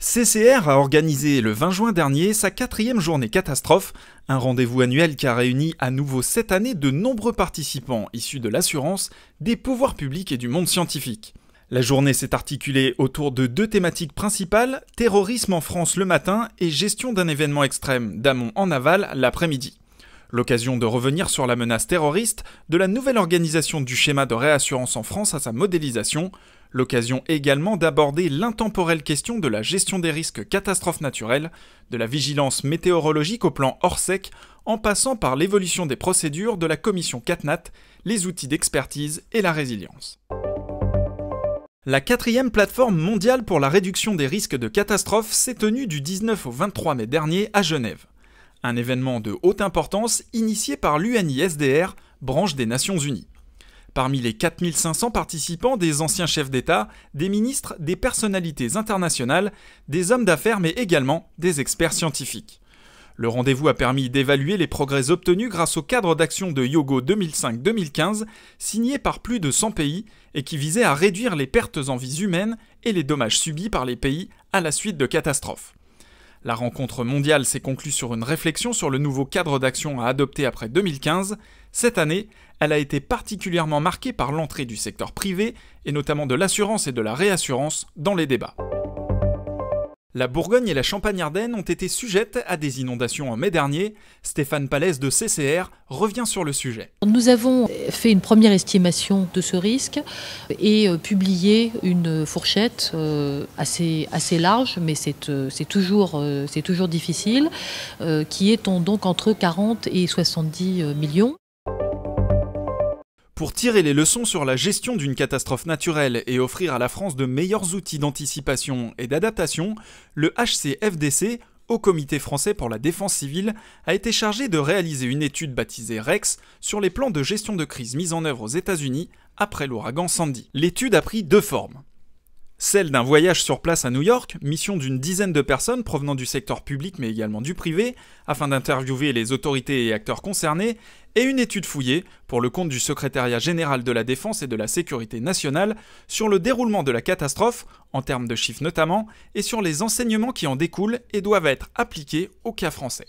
CCR a organisé le 20 juin dernier sa quatrième journée catastrophe, un rendez-vous annuel qui a réuni à nouveau cette année de nombreux participants issus de l'assurance, des pouvoirs publics et du monde scientifique. La journée s'est articulée autour de deux thématiques principales, terrorisme en France le matin et gestion d'un événement extrême d'amont en aval l'après-midi. L'occasion de revenir sur la menace terroriste, de la nouvelle organisation du schéma de réassurance en France à sa modélisation, L'occasion également d'aborder l'intemporelle question de la gestion des risques catastrophes naturelles, de la vigilance météorologique au plan hors sec, en passant par l'évolution des procédures de la commission CatNat, les outils d'expertise et la résilience. La quatrième plateforme mondiale pour la réduction des risques de catastrophes s'est tenue du 19 au 23 mai dernier à Genève. Un événement de haute importance initié par l'UNISDR, branche des Nations Unies. Parmi les 4500 participants, des anciens chefs d'État, des ministres, des personnalités internationales, des hommes d'affaires, mais également des experts scientifiques. Le rendez-vous a permis d'évaluer les progrès obtenus grâce au cadre d'action de Yogo 2005-2015, signé par plus de 100 pays et qui visait à réduire les pertes en vies humaines et les dommages subis par les pays à la suite de catastrophes. La rencontre mondiale s'est conclue sur une réflexion sur le nouveau cadre d'action à adopter après 2015. Cette année, elle a été particulièrement marquée par l'entrée du secteur privé, et notamment de l'assurance et de la réassurance, dans les débats. La Bourgogne et la Champagne-Ardenne ont été sujettes à des inondations en mai dernier. Stéphane Palaise de CCR revient sur le sujet. Nous avons fait une première estimation de ce risque et euh, publié une fourchette euh, assez, assez large, mais c'est euh, toujours, toujours difficile, qui est donc entre 40 et 70 millions pour tirer les leçons sur la gestion d'une catastrophe naturelle et offrir à la France de meilleurs outils d'anticipation et d'adaptation, le HCFDC, au Comité français pour la défense civile, a été chargé de réaliser une étude baptisée REX sur les plans de gestion de crise mis en œuvre aux États-Unis après l'ouragan Sandy. L'étude a pris deux formes. Celle d'un voyage sur place à New York, mission d'une dizaine de personnes provenant du secteur public mais également du privé, afin d'interviewer les autorités et acteurs concernés, et une étude fouillée, pour le compte du Secrétariat général de la Défense et de la Sécurité nationale, sur le déroulement de la catastrophe, en termes de chiffres notamment, et sur les enseignements qui en découlent et doivent être appliqués au cas français.